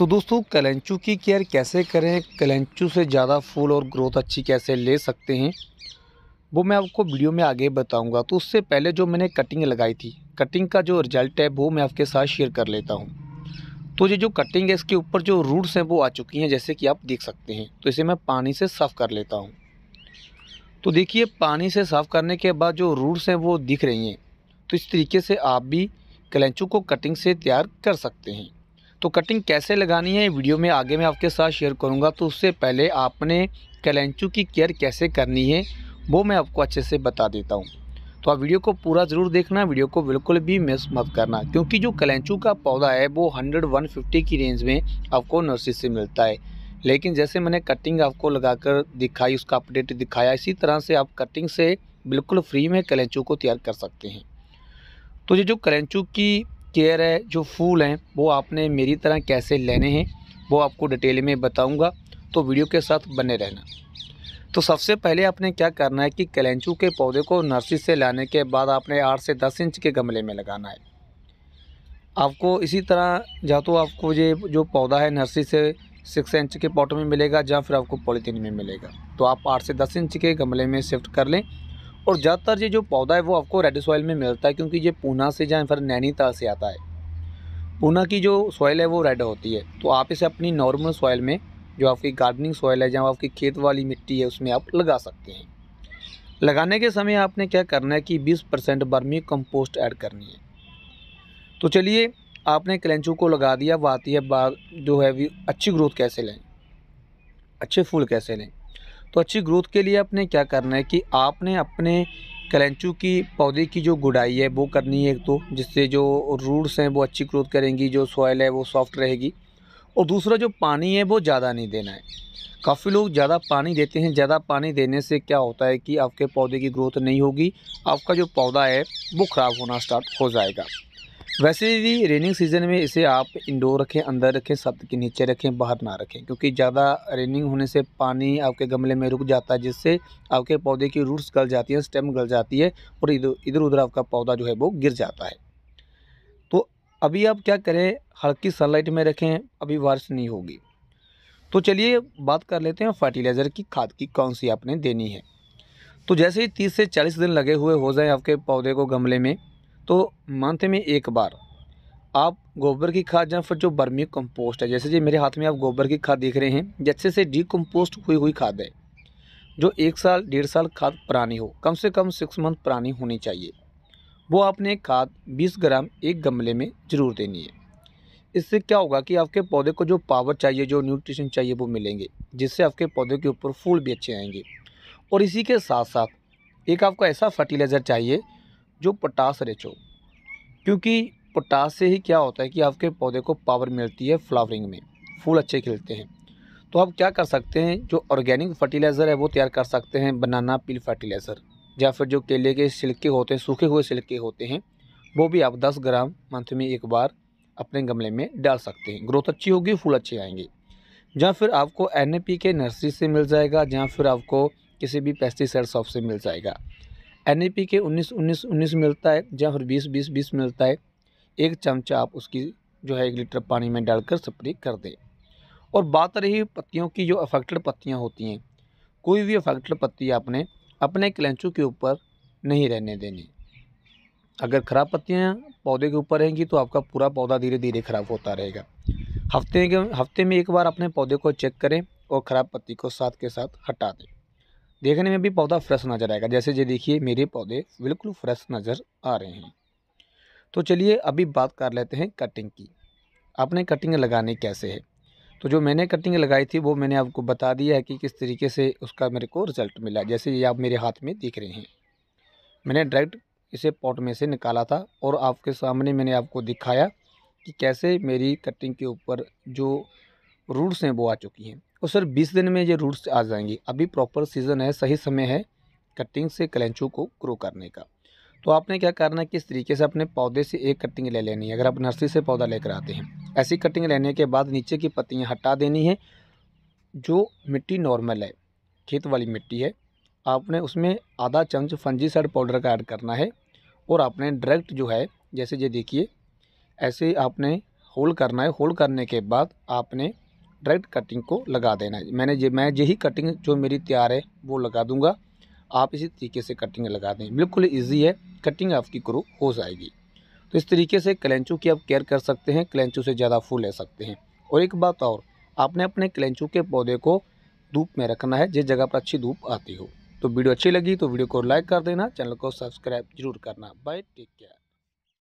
तो दोस्तों कलेंचू की केयर कैसे करें कलेंचू से ज़्यादा फूल और ग्रोथ अच्छी कैसे ले सकते हैं वो मैं आपको वीडियो में आगे बताऊंगा तो उससे पहले जो मैंने कटिंग लगाई थी कटिंग का जो रिजल्ट है वो मैं आपके साथ शेयर कर लेता हूँ तो ये जो कटिंग है इसके ऊपर जो रूट्स हैं वो आ चुकी हैं जैसे कि आप देख सकते हैं तो इसे मैं पानी से साफ़ कर लेता हूँ तो देखिए पानी से साफ़ करने के बाद जो रूट्स हैं वो दिख रही हैं तो इस तरीके से आप भी कलेंचू को कटिंग से तैयार कर सकते हैं तो कटिंग कैसे लगानी है वीडियो में आगे मैं आपके साथ शेयर करूँगा तो उससे पहले आपने कलेंचू की केयर कैसे करनी है वो मैं आपको अच्छे से बता देता हूँ तो आप वीडियो को पूरा ज़रूर देखना वीडियो को बिल्कुल भी मिस मत करना क्योंकि जो कलेंचू का पौधा है वो हंड्रेड वन फिफ्टी की रेंज में आपको नर्सरी से मिलता है लेकिन जैसे मैंने कटिंग आपको लगाकर दिखाई उसका अपडेट दिखाया इसी तरह से आप कटिंग से बिल्कुल फ्री में कलेंचू को तैयार कर सकते हैं तो ये जो कलेंचू की केयर है जो फूल हैं वो आपने मेरी तरह कैसे लेने हैं वो आपको डिटेल में बताऊंगा तो वीडियो के साथ बने रहना तो सबसे पहले आपने क्या करना है कि कलेंचू के पौधे को नर्सरी से लाने के बाद आपने आठ से दस इंच के गमले में लगाना है आपको इसी तरह या तो आपको ये जो पौधा है नर्सरी से सिक्स इंच के पॉट में मिलेगा या फिर आपको पॉलीथीन में मिलेगा तो आप आठ से दस इंच के गमले में शिफ्ट कर लें और ज़्यादातर ये जो पौधा है वो आपको रेड सॉइल में मिलता है क्योंकि ये पूना से या फिर नैनीताल से आता है पूना की जो सॉइल है वो रेड होती है तो आप इसे अपनी नॉर्मल सॉइल में जो आपकी गार्डनिंग सॉइल है जहाँ आपकी खेत वाली मिट्टी है उसमें आप लगा सकते हैं लगाने के समय आपने क्या करना है कि 20 परसेंट बर्मी कंपोस्ट ऐड करनी है तो चलिए आपने कलेंचू को लगा दिया बात यह बात जो है भी अच्छी ग्रोथ कैसे लें अच्छे फूल कैसे लें तो अच्छी ग्रोथ के लिए आपने क्या करना है कि आपने अपने कलेंचू की पौधे की जो गुड़ाई है वो करनी है एक तो जिससे जो रूट्स हैं वो अच्छी ग्रोथ करेंगी जो सॉयल है वो सॉफ्ट रहेगी और दूसरा जो पानी है वो ज़्यादा नहीं देना है काफ़ी लोग ज़्यादा पानी देते हैं ज़्यादा पानी देने से क्या होता है कि आपके पौधे की ग्रोथ नहीं होगी आपका जो पौधा है वो ख़राब होना स्टार्ट हो जाएगा वैसे भी रेनिंग सीज़न में इसे आप इंडोर रखें अंदर रखें सब के नीचे रखें बाहर ना रखें क्योंकि ज़्यादा रेनिंग होने से पानी आपके गमले में रुक जाता है जिससे आपके पौधे की रूट्स गल जाती हैं स्टेम गल जाती है और इधर उधर आपका पौधा जो है वो गिर जाता है तो अभी आप क्या करें हल्की सनलाइट में रखें अभी बारिश नहीं होगी तो चलिए बात कर लेते हैं फर्टिलाइज़र की खाद की कौन सी आपने देनी है तो जैसे ही तीस से चालीस दिन लगे हुए हो जाए आपके पौधे को गमले में तो मंथ में एक बार आप गोबर की खाद या फिर जो बर्मी कंपोस्ट है जैसे जी मेरे हाथ में आप गोबर की खाद देख रहे हैं जैसे से डी कम्पोस्ट हुई हुई खाद है जो एक साल डेढ़ साल खाद पुरानी हो कम से कम सिक्स मंथ पुरानी होनी चाहिए वो आपने खाद 20 ग्राम एक गमले में ज़रूर देनी है इससे क्या होगा कि आपके पौधे को जो पावर चाहिए जो न्यूट्रिशन चाहिए वो मिलेंगे जिससे आपके पौधे के ऊपर फूल भी अच्छे आएंगे और इसी के साथ साथ एक आपको ऐसा फर्टिलाइज़र चाहिए जो पोटास रिच हो क्योंकि पोटास से ही क्या होता है कि आपके पौधे को पावर मिलती है फ्लावरिंग में फूल अच्छे खिलते हैं तो आप क्या कर सकते हैं जो ऑर्गेनिक फर्टिलाइज़र है वो तैयार कर सकते हैं बनाना पील फर्टिलाइज़र या फिर जो केले के सिलके होते हैं सूखे हुए सिलके होते हैं वो भी आप 10 ग्राम मंथ में एक बार अपने गमले में डाल सकते हैं ग्रोथ अच्छी होगी फूल अच्छे आएंगे या फिर आपको एन के नर्सरी से मिल जाएगा या फिर आपको किसी भी पेस्टिसाइड शॉप से मिल जाएगा एन ई पी के उन्नीस उन्नीस उन्नीस मिलता है जहाँ फिर बीस बीस बीस मिलता है एक चमचा आप उसकी जो है एक लीटर पानी में डालकर स्प्रे कर दें और बात रही पत्तियों की जो अफेक्टेड पत्तियाँ होती हैं कोई भी अफेक्टेड पत्ती आपने अपने क्लेंचों के ऊपर नहीं रहने देनी अगर ख़राब पत्तियाँ पौधे के ऊपर रहेंगी तो आपका पूरा पौधा धीरे धीरे ख़राब होता रहेगा हफ्ते के हफ्ते में एक बार अपने पौधे को चेक करें और ख़राब पत्ती को साथ के साथ हटा दें देखने में भी पौधा फ्रेश नज़र आएगा जैसे जो देखिए मेरे पौधे बिल्कुल फ्रेश नज़र आ रहे हैं तो चलिए अभी बात कर लेते हैं कटिंग की आपने कटिंग लगानी कैसे है तो जो मैंने कटिंग लगाई थी वो मैंने आपको बता दिया है कि किस तरीके से उसका मेरे को रिज़ल्ट मिला जैसे ये आप मेरे हाथ में दिख रहे हैं मैंने डायरेक्ट इसे पॉट में से निकाला था और आपके सामने मैंने आपको दिखाया कि कैसे मेरी कटिंग के ऊपर जो रूट्स हैं वो आ चुकी हैं और तो सर बीस दिन में ये रूट्स आ जाएंगी अभी प्रॉपर सीज़न है सही समय है कटिंग से कलेंचू को ग्रो करने का तो आपने क्या करना है किस तरीके से अपने पौधे से एक कटिंग ले लेनी है अगर आप नर्सरी से पौधा लेकर आते हैं ऐसी कटिंग लेने के बाद नीचे की पत्तियाँ हटा देनी है जो मिट्टी नॉर्मल है खेत वाली मिट्टी है आपने उसमें आधा चम्मच फंजीसाइड पाउडर का ऐड करना है और आपने डायरेक्ट जो है जैसे ये देखिए ऐसे आपने होल्ड करना है होल्ड करने के बाद आपने डायरेक्ट कटिंग को लगा देना है मैंने मैं यही कटिंग जो मेरी तैयार है वो लगा दूंगा आप इसी तरीके से कटिंग लगा दें बिल्कुल ईजी है कटिंग आपकी क्रू हो जाएगी तो इस तरीके से क्लेंचू की आप केयर कर सकते हैं क्लेंचू से ज़्यादा फूल ले सकते हैं और एक बात और आपने अपने क्लेंचू के पौधे को धूप में रखना है जिस जगह पर अच्छी धूप आती हो तो वीडियो अच्छी लगी तो वीडियो को लाइक कर देना चैनल को सब्सक्राइब जरूर करना बाय टेक केयर